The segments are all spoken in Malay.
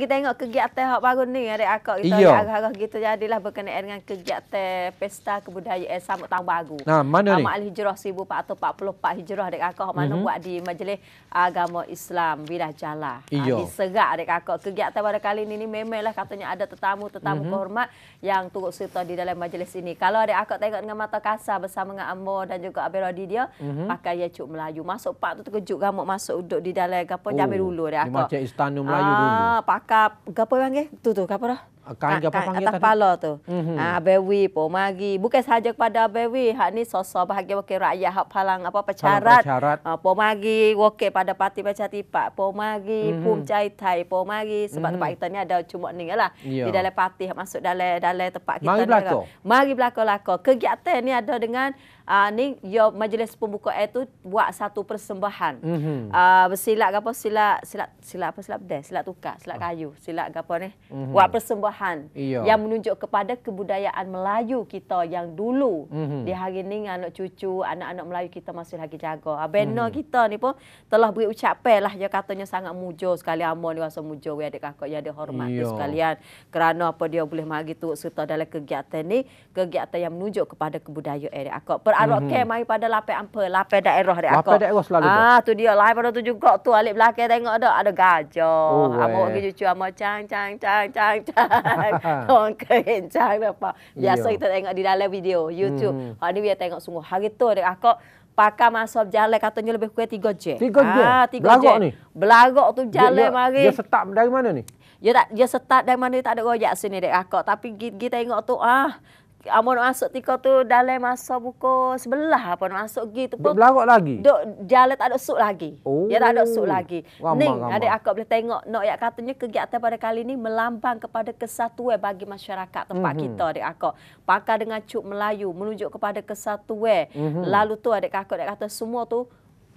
kita tengok kegiatan hak baru ni adik akak kita ya. agak-agak kita jadilah berkenaan dengan kegiatan pesta kebudayaan sambut tahun baru. Nah, mana Amat ni? Hijrah 1444 Hijrah adik akak hak mana mm-hmm. buat di Majlis Agama Islam Bidah Jala. Ah, ya. Ha, serak adik akak kegiatan pada kali ini ni memanglah katanya ada tetamu-tetamu mm-hmm. kehormat yang turut serta di dalam majlis ini. Kalau adik akak tengok dengan mata kasar bersama dengan Ambo dan juga Abel Rodi dia mm-hmm. pakai ya cuk Melayu. Masuk pak tu terkejut gamuk masuk duduk di dalam gapo oh, jamir dulu adik akak. Macam istana Melayu ah, dulu. Pakai cakap gapo panggil tu tu gapo dah Ah, kain ke apa panggil tadi? Atas tu. Mm-hmm. Ah, Bewi pun mari. Bukan sahaja kepada Bewi. Hak ni sosok bahagia wakil rakyat. Hak palang apa, pecarat. Palang pecarat. Ah, mari wakil pada parti pecah tipak. Pomagi, mari. Mm-hmm. Pun cai thai. Pomagi, Sebab mm-hmm. tempat kita ni ada cuma ni lah. Yeah. Di ya. dalam parti. Hak masuk dalam, dalam tempat kita. Mari belakang. Mari belakang-belakang. Kegiatan ni ada dengan Uh, ni yo majlis pembuka air tu buat satu persembahan. Mm-hmm. Uh, ah, bersilat apa silat silat silat apa silat bedah, silat tukar, silat kayu, silat apa ni. Mm-hmm. Buat persembahan kemegahan iya. yang menunjuk kepada kebudayaan Melayu kita yang dulu mm -hmm. di hari ini anak cucu anak-anak Melayu kita masih lagi jaga. Abena ah, mm -hmm. kita ni pun telah beri ucapan lah dia katanya sangat mujo sekali amon dia rasa mujo we adik kakak ya dia hormat iya. sekalian kerana apa dia boleh mari tu serta dalam kegiatan ni kegiatan yang menunjuk kepada kebudayaan dia kakak. Perarok mm ke mai pada lapai ampe lapai daerah adik kakak. Lape daerah selalu. Ah tu dia lain pada tu juga tu alik belakang tengok ada ada gajah. Oh, amon eh. pergi cucu amon cang cang cang cang cang kan. Orang kencang nampak. Biasa ya. kita tengok di dalam video YouTube. Hmm. Hari ni biar tengok sungguh. Hari tu ada akak pakar masuk jalan katanya lebih kurang tiga jam. Tiga jam? Ah, Belagok ni? Belagok tu jalan dia, mari. Dia setap dari mana ni? Dia tak dia start dari mana dia tak ada royak sini dek akak tapi kita tengok tu ah Amun masuk tika tu dalam masa buku sebelah pun masuk gitu tu pun. Belarok lagi. Dok jalan tak ada sok lagi. Oh. Ya tak ada sok lagi. Ramah, ada aku boleh tengok nak no, yak katanya kegiatan pada kali ini melambang kepada kesatuan bagi masyarakat tempat mm-hmm. kita adik aku pakar dengan cuk Melayu menunjuk kepada kesatuan. Mm-hmm. Lalu tu adik akak dia kata semua tu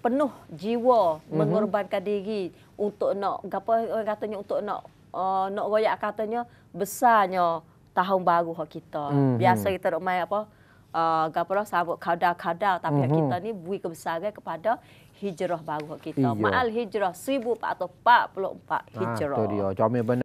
penuh jiwa mm-hmm. mengorbankan diri untuk nak no, apa katanya untuk nak eh, no, uh, nak no royak katanya besarnya tahun baru hak kita. Mm-hmm. Biasa kita nak main apa? Uh, apa lah, sahabat kada-kada. Tapi mm-hmm. kita ni bui kebesaran kepada hijrah baru hak kita. Iyo. Ma'al hijrah 1444 hijrah. Ah, tu dia. Jamil benar.